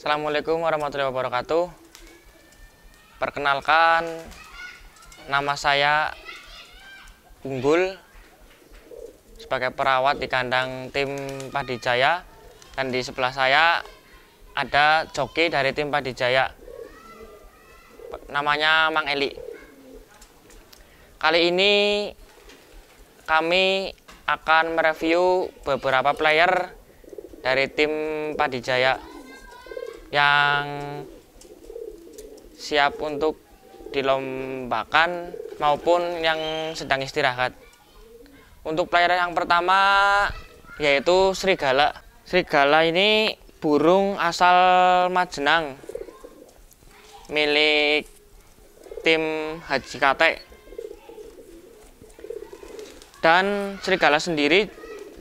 Assalamualaikum warahmatullahi wabarakatuh. Perkenalkan, nama saya Unggul sebagai perawat di kandang tim Padijaya dan di sebelah saya ada joki dari tim Padijaya. Namanya Mang Eli. Kali ini kami akan mereview beberapa player dari tim Padijaya yang siap untuk dilombakan maupun yang sedang istirahat. Untuk pelayaran yang pertama yaitu serigala. Serigala ini burung asal Majenang milik tim Haji Kate. Dan serigala sendiri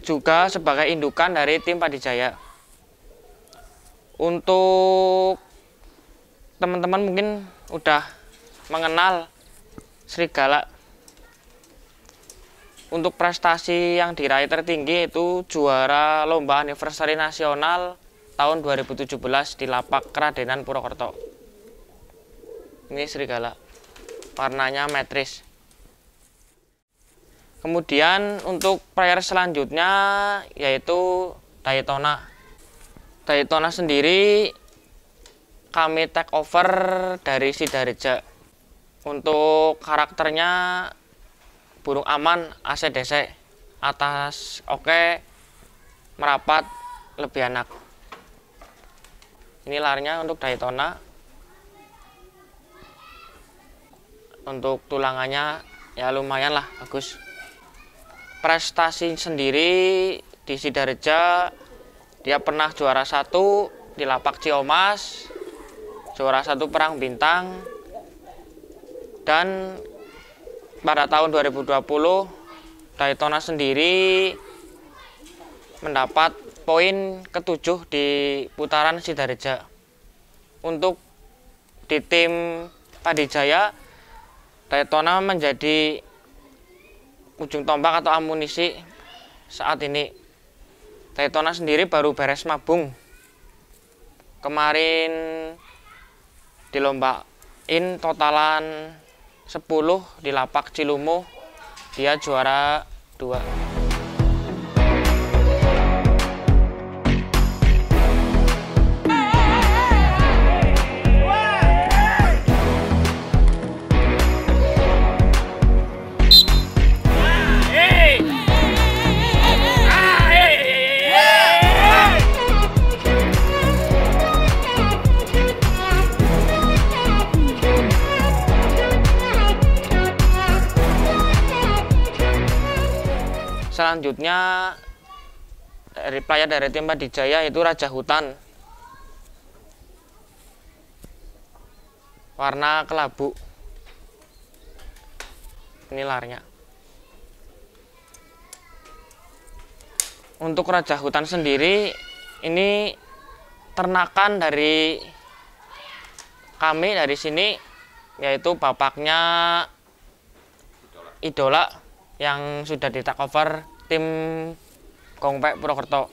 juga sebagai indukan dari tim Padijaya untuk teman-teman mungkin udah mengenal serigala untuk prestasi yang diraih tertinggi itu juara lomba anniversary nasional tahun 2017 di Lapak Keradenan Purwokerto. Ini serigala. Warnanya metris. Kemudian untuk prayer selanjutnya yaitu Daytona. Daytona sendiri kami take over dari si Sidareja. Untuk karakternya burung aman ACDC atas oke okay, merapat lebih enak. Ini larinya untuk Daytona. Untuk tulangannya ya lumayan lah bagus. Prestasi sendiri di Sidareja dia pernah juara satu di lapak Ciomas juara satu perang bintang dan pada tahun 2020 Daytona sendiri mendapat poin ketujuh di putaran Sidareja untuk di tim Padijaya Daytona menjadi ujung tombak atau amunisi saat ini Daytona sendiri baru beres mabung kemarin dilombain totalan 10 di lapak Cilumuh dia juara 2 selanjutnya dari player dari tim Padijaya itu Raja Hutan warna kelabu ini larnya untuk Raja Hutan sendiri ini ternakan dari kami dari sini yaitu bapaknya idola yang sudah ditakover tim Kongpek Purwokerto.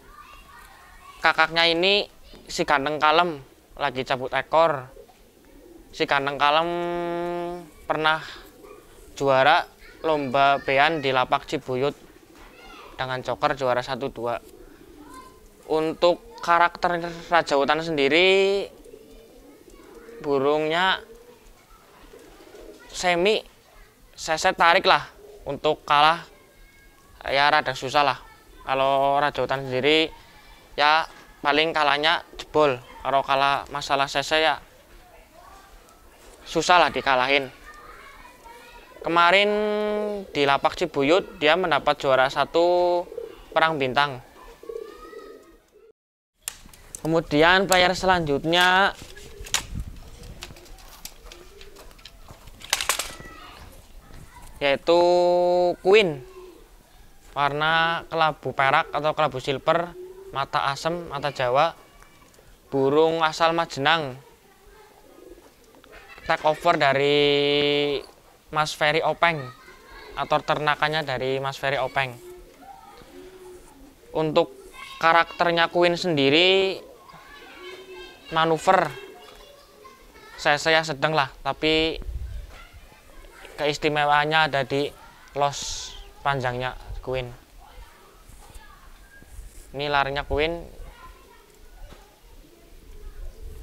Kakaknya ini si kandeng Kalem lagi cabut ekor. Si kandeng Kalem pernah juara lomba bean di lapak Cibuyut dengan coker juara 1-2. Untuk karakter Raja Hutan sendiri burungnya semi saya tarik lah untuk kalah ya rada susah lah kalau Raja Hutan sendiri ya paling kalahnya jebol kalau kalah masalah CC ya susah lah dikalahin kemarin di lapak Cibuyut dia mendapat juara satu perang bintang kemudian player selanjutnya yaitu Queen warna kelabu perak atau kelabu silver mata asem mata jawa burung asal Majenang take over dari Mas Ferry Openg atau ternakannya dari Mas Ferry Openg untuk karakternya Queen sendiri manuver saya saya sedang lah tapi keistimewaannya ada di los panjangnya Queen ini larinya Queen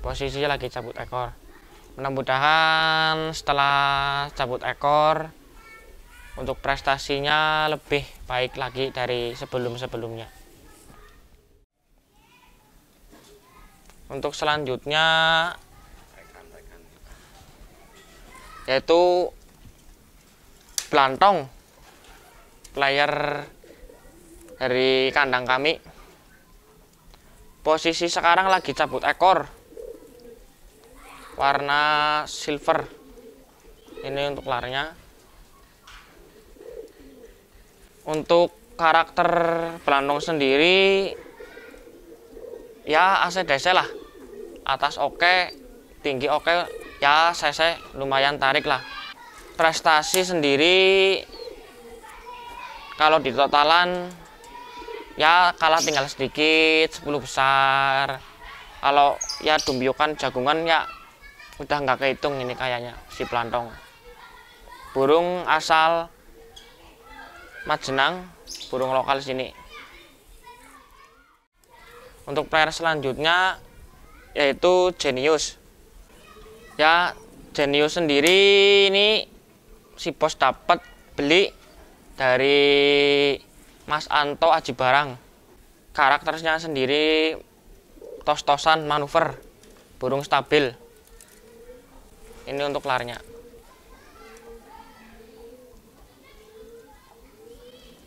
posisinya lagi cabut ekor mudah-mudahan setelah cabut ekor untuk prestasinya lebih baik lagi dari sebelum-sebelumnya. Untuk selanjutnya yaitu Blantong layar dari kandang kami posisi sekarang lagi cabut ekor warna silver ini untuk larinya untuk karakter pelantung sendiri ya ACDC lah atas oke okay, tinggi oke okay, ya saya lumayan tarik lah prestasi sendiri kalau di totalan ya kalah tinggal sedikit 10 besar kalau ya dumbiukan jagungan ya udah nggak kehitung ini kayaknya si pelantong burung asal majenang burung lokal sini untuk player selanjutnya yaitu genius ya genius sendiri ini si bos dapat beli dari Mas Anto Aji Barang karakternya sendiri tos-tosan manuver burung stabil ini untuk larinya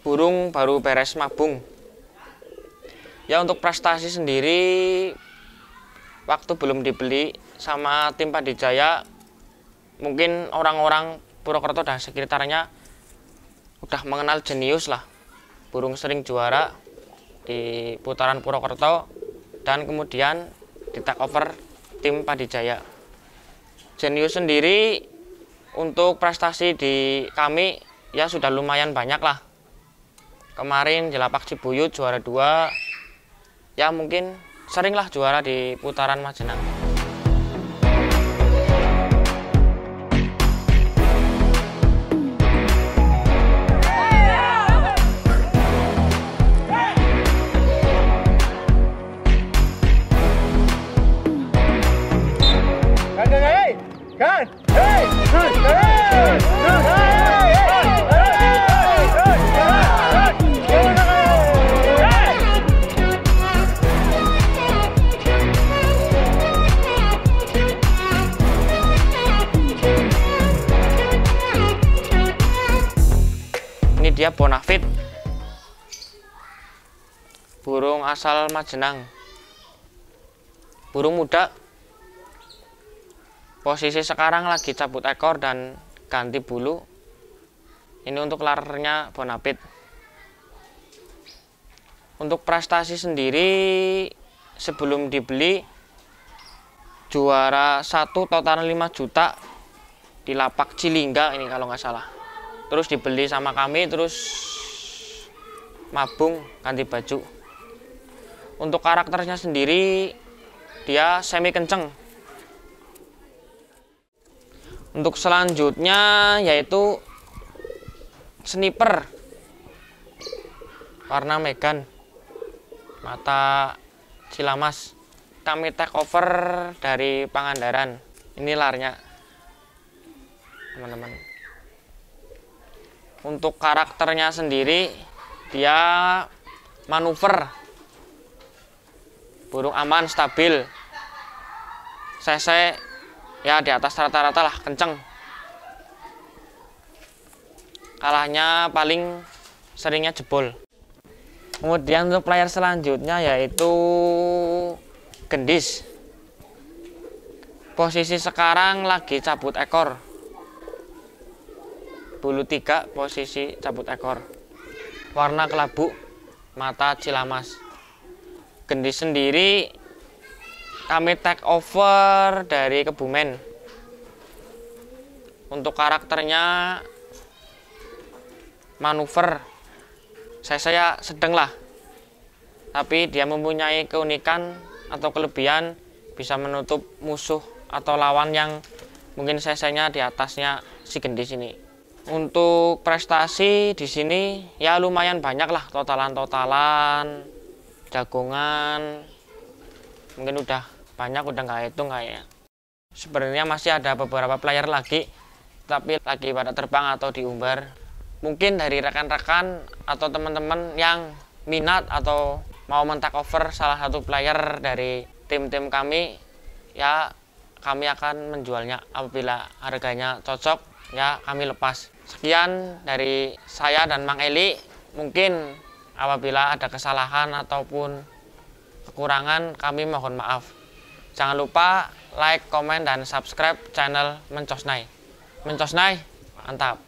burung baru beres mabung ya untuk prestasi sendiri waktu belum dibeli sama tim Padijaya mungkin orang-orang Purwokerto dan sekitarnya udah mengenal jenius lah burung sering juara di putaran Purwokerto dan kemudian di take over tim Padijaya jenius sendiri untuk prestasi di kami ya sudah lumayan banyak lah kemarin Jelapak Cibuyut juara dua ya mungkin seringlah juara di putaran Majenang burung asal Majenang burung muda posisi sekarang lagi cabut ekor dan ganti bulu ini untuk larnya bonapit untuk prestasi sendiri sebelum dibeli juara satu total 5 juta di lapak Cilingga ini kalau nggak salah terus dibeli sama kami terus mabung ganti baju untuk karakternya sendiri dia semi kenceng untuk selanjutnya yaitu sniper warna Megan mata Cilamas kami take over dari Pangandaran ini larnya teman-teman untuk karakternya sendiri dia manuver burung aman stabil cc ya di atas rata-rata lah kenceng kalahnya paling seringnya jebol kemudian untuk player selanjutnya yaitu gendis posisi sekarang lagi cabut ekor bulu tiga posisi cabut ekor warna kelabu mata cilamas Gendi sendiri kami take over dari Kebumen. Untuk karakternya manuver saya saya sedang lah. Tapi dia mempunyai keunikan atau kelebihan bisa menutup musuh atau lawan yang mungkin sesenya di atasnya si Gendi sini. Untuk prestasi di sini ya lumayan banyak lah totalan-totalan jagungan mungkin udah banyak udah nggak hitung kayaknya sebenarnya masih ada beberapa player lagi tapi lagi pada terbang atau diumbar mungkin dari rekan-rekan atau teman-teman yang minat atau mau mentak over salah satu player dari tim-tim kami ya kami akan menjualnya apabila harganya cocok ya kami lepas sekian dari saya dan Mang Eli mungkin Apabila ada kesalahan ataupun kekurangan, kami mohon maaf. Jangan lupa like, komen, dan subscribe channel Mencosnai. Mencosnai, mantap!